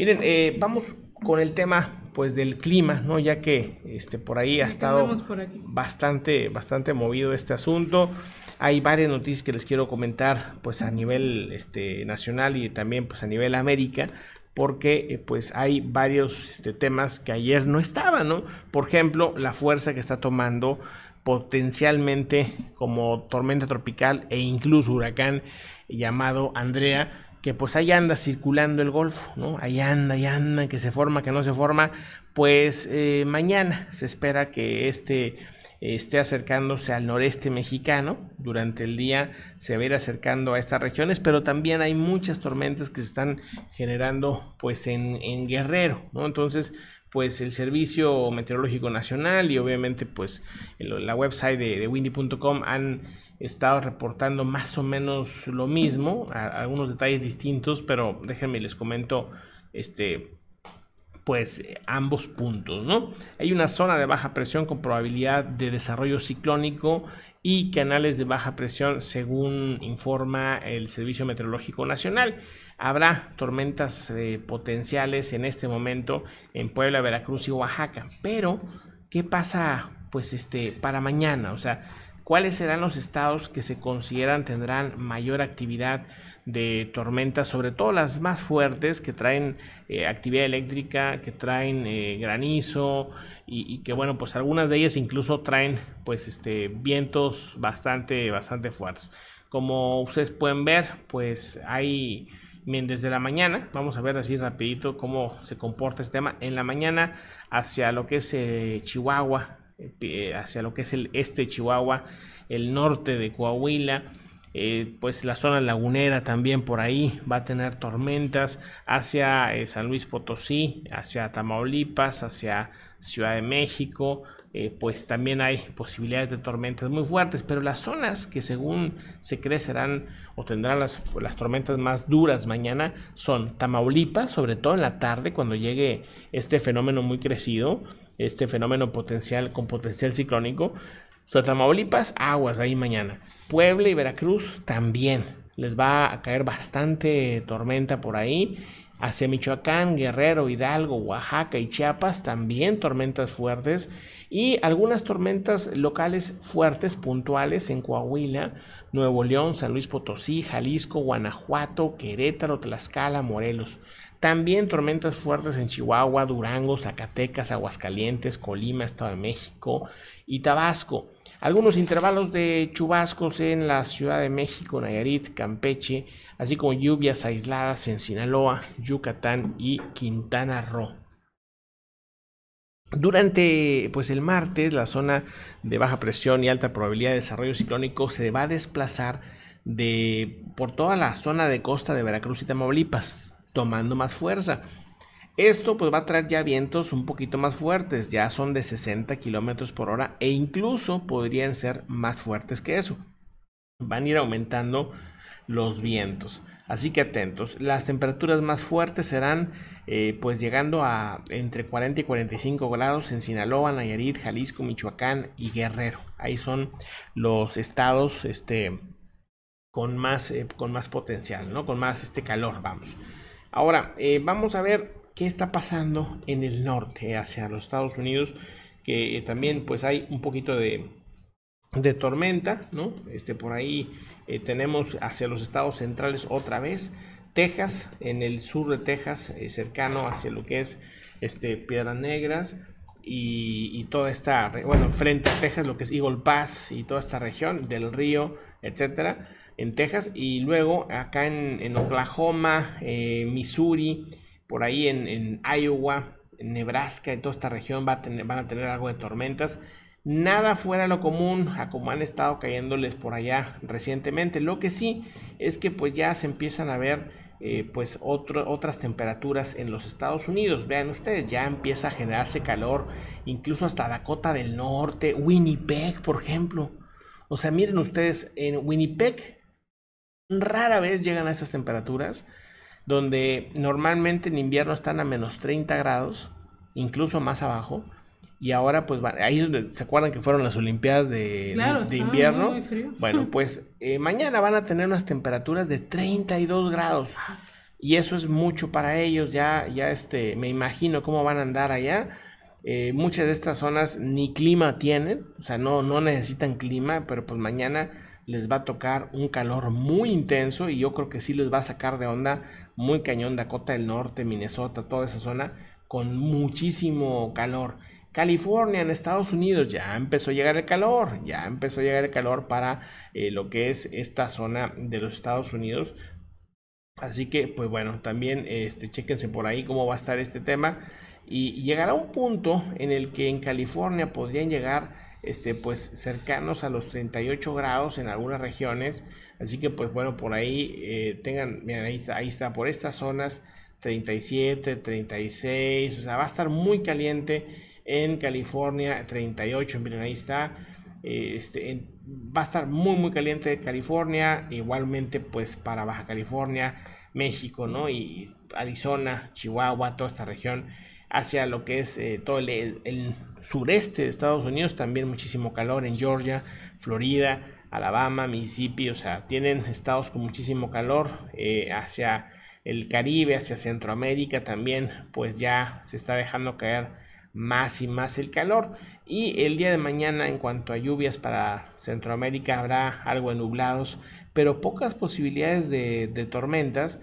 Miren, eh, vamos con el tema pues del clima, ¿no? Ya que este, por ahí ha estado bastante, bastante movido este asunto. Hay varias noticias que les quiero comentar pues a nivel este, nacional y también pues a nivel América porque eh, pues hay varios este, temas que ayer no estaban, ¿no? Por ejemplo, la fuerza que está tomando potencialmente como tormenta tropical e incluso huracán llamado Andrea que pues ahí anda circulando el Golfo, ¿no? Ahí anda, ahí anda, que se forma, que no se forma, pues eh, mañana se espera que este eh, esté acercándose al noreste mexicano. Durante el día se va a ir acercando a estas regiones, pero también hay muchas tormentas que se están generando pues en, en Guerrero, ¿no? Entonces, pues el Servicio Meteorológico Nacional y obviamente pues la website de, windy.com han estado reportando más o menos lo mismo, algunos detalles distintos, pero déjenme les comento este pues eh, ambos puntos, ¿no? Hay una zona de baja presión con probabilidad de desarrollo ciclónico y canales de baja presión según informa el Servicio Meteorológico Nacional. Habrá tormentas eh, potenciales en este momento en Puebla, Veracruz y Oaxaca, pero ¿qué pasa pues este para mañana? O sea, ¿cuáles serán los estados que se consideran tendrán mayor actividad de tormentas, sobre todo las más fuertes que traen eh, actividad eléctrica, que traen eh, granizo y, que bueno, pues algunas de ellas incluso traen pues este vientos bastante, bastante fuertes. Como ustedes pueden ver, pues hay desde la mañana, vamos a ver así rapidito cómo se comporta este tema, en la mañana hacia lo que es eh, Chihuahua, hacia lo que es el este de Chihuahua, el norte de Coahuila, eh, pues la zona lagunera también por ahí va a tener tormentas hacia eh, San Luis Potosí, hacia Tamaulipas, hacia Ciudad de México, eh, pues también hay posibilidades de tormentas muy fuertes, pero las zonas que según se cree serán o tendrán las, las tormentas más duras mañana son Tamaulipas, sobre todo en la tarde cuando llegue este fenómeno muy crecido, este fenómeno potencial con potencial ciclónico, o aguas ahí mañana. Puebla y Veracruz también. Les va a caer bastante tormenta por ahí. Hacia Michoacán, Guerrero, Hidalgo, Oaxaca y Chiapas también tormentas fuertes. Y algunas tormentas locales fuertes, puntuales en Coahuila, Nuevo León, San Luis Potosí, Jalisco, Guanajuato, Querétaro, Tlaxcala, Morelos. También tormentas fuertes en Chihuahua, Durango, Zacatecas, Aguascalientes, Colima, Estado de México y Tabasco. Algunos intervalos de chubascos en la Ciudad de México, Nayarit, Campeche, así como lluvias aisladas en Sinaloa, Yucatán y Quintana Roo. Durante pues, el martes, la zona de baja presión y alta probabilidad de desarrollo ciclónico se va a desplazar de, por toda la zona de costa de Veracruz y Tamaulipas, tomando más fuerza. Esto pues va a traer ya vientos un poquito más fuertes, ya son de 60 kilómetros por hora e incluso podrían ser más fuertes que eso. Van a ir aumentando los vientos. Así que atentos. Las temperaturas más fuertes serán eh, pues llegando a entre 40 y 45 grados en Sinaloa, Nayarit, Jalisco, Michoacán y Guerrero. Ahí son los estados este, con, más, eh, con más potencial, ¿no? con más este calor, vamos. Ahora, eh, vamos a ver qué está pasando en el norte hacia los Estados Unidos, que eh, también pues hay un poquito de, tormenta, ¿no? Este, por ahí eh, tenemos hacia los estados centrales otra vez, Texas, en el sur de Texas, eh, cercano hacia lo que es este, Piedras Negras. Y, toda esta, bueno, frente a Texas, lo que es Eagle Pass y toda esta región del río, etcétera, en Texas, y luego acá en, Oklahoma, Missouri, por ahí en, Iowa, en Nebraska y toda esta región van a tener algo de tormentas. Nada fuera lo común a como han estado cayéndoles por allá recientemente. Lo que sí es que pues ya se empiezan a ver eh, pues otras temperaturas en los Estados Unidos. Vean ustedes, ya empieza a generarse calor, incluso hasta Dakota del Norte, Winnipeg, por ejemplo. O sea, miren ustedes, en Winnipeg rara vez llegan a esas temperaturas donde normalmente en invierno están a menos 30 grados, incluso más abajo. Y ahora, pues, ahí es donde se acuerdan que fueron las Olimpiadas de, invierno. Bueno, pues eh, mañana van a tener unas temperaturas de 32 grados. Ah, y eso es mucho para ellos. Ya, ya este, me imagino cómo van a andar allá. Eh, muchas de estas zonas ni clima tienen, o sea, no, no necesitan clima, pero pues mañana les va a tocar un calor muy intenso y yo creo que sí les va a sacar de onda muy cañón Dakota del Norte, Minnesota, toda esa zona con muchísimo calor. California, en Estados Unidos, ya empezó a llegar el calor, ya empezó a llegar el calor para eh, lo que es esta zona de los Estados Unidos. Así que, pues bueno, también este, por ahí cómo va a estar este tema. Y llegará un punto en el que en California podrían llegar este, pues cercanos a los 38 grados en algunas regiones. Así que pues bueno, por ahí eh, tengan, miren, ahí, ahí está, por estas zonas 37, 36, o sea, va a estar muy caliente en California, 38, miren, ahí está. Eh, este, va a estar muy muy caliente California, igualmente pues para Baja California, México, ¿no? Y Arizona, Chihuahua, toda esta región, hacia lo que es eh, todo el, el sureste de Estados Unidos también muchísimo calor en Georgia, Florida, Alabama, Mississippi, o sea, tienen estados con muchísimo calor eh, hacia el Caribe, hacia Centroamérica también, pues ya se está dejando caer más y más el calor. Y el día de mañana en cuanto a lluvias para Centroamérica habrá algo de nublados, pero pocas posibilidades de, de tormentas.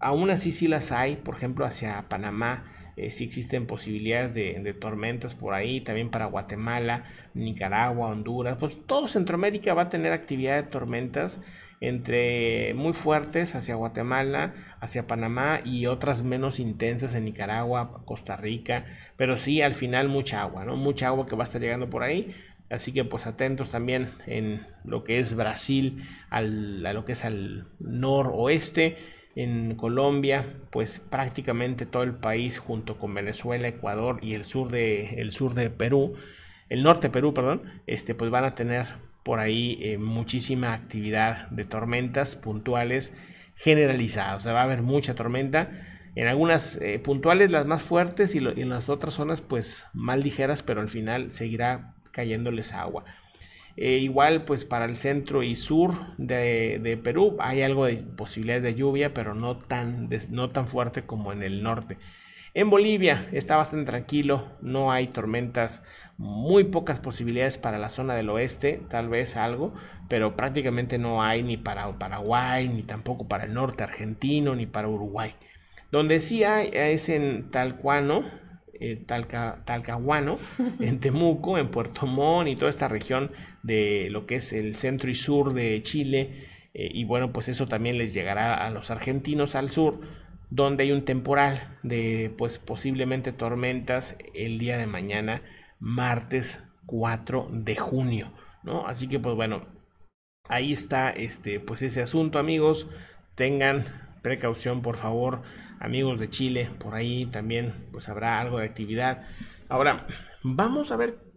Aún así sí las hay, por ejemplo, hacia Panamá, eh, si existen posibilidades de, tormentas por ahí, también para Guatemala, Nicaragua, Honduras, pues todo Centroamérica va a tener actividad de tormentas entre muy fuertes hacia Guatemala, hacia Panamá y otras menos intensas en Nicaragua, Costa Rica, pero sí al final mucha agua, ¿no? Mucha agua que va a estar llegando por ahí. Así que pues atentos también en lo que es Brasil, a lo que es al noroeste en Colombia, pues prácticamente todo el país, junto con Venezuela, Ecuador y el sur de, el sur de Perú, el norte de Perú, perdón, este, pues van a tener por ahí eh, muchísima actividad de tormentas puntuales generalizadas. O sea, va a haber mucha tormenta. En algunas eh, puntuales, las más fuertes, y, y en las otras zonas, pues mal ligeras, pero al final seguirá cayéndoles agua. Eh, igual pues para el centro y sur de, Perú hay algo de posibilidad de lluvia, pero no tan, no tan fuerte como en el norte. En Bolivia está bastante tranquilo, no hay tormentas, muy pocas posibilidades para la zona del oeste, tal vez algo, pero prácticamente no hay ni para Paraguay, ni tampoco para el norte argentino, ni para Uruguay. Donde sí hay es en Talcuano, Talca, Talcahuano, en Temuco, en Puerto Montt y toda esta región de lo que es el centro y sur de Chile. Eh, y bueno, pues eso también les llegará a los argentinos al sur, donde hay un temporal de pues posiblemente tormentas el día de mañana, martes 4 de junio, ¿no? Así que pues bueno, ahí está este pues ese asunto, amigos. Tengan precaución, por favor amigos de Chile, por ahí también pues habrá algo de actividad. Ahora, vamos a ver